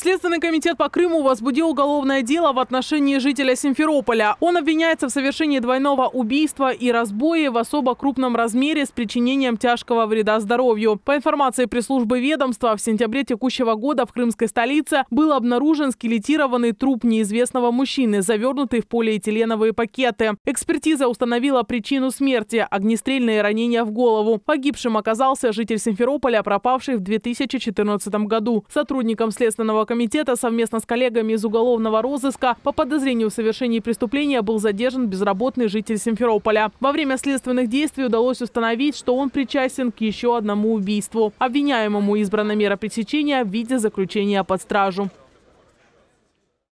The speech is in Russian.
Следственный комитет по Крыму возбудил уголовное дело в отношении жителя Симферополя. Он обвиняется в совершении двойного убийства и разбоя в особо крупном размере с причинением тяжкого вреда здоровью. По информации пресс-службы ведомства, в сентябре текущего года в крымской столице был обнаружен скелетированный труп неизвестного мужчины, завернутый в полиэтиленовые пакеты. Экспертиза установила причину смерти – огнестрельные ранения в голову. Погибшим оказался житель Симферополя, пропавший в 2014 году. Сотрудникам Следственного комитета совместно с коллегами из уголовного розыска по подозрению в совершении преступления был задержан безработный житель Симферополя. Во время следственных действий удалось установить, что он причастен к еще одному убийству. Обвиняемому избрана мера пресечения в виде заключения под стражу.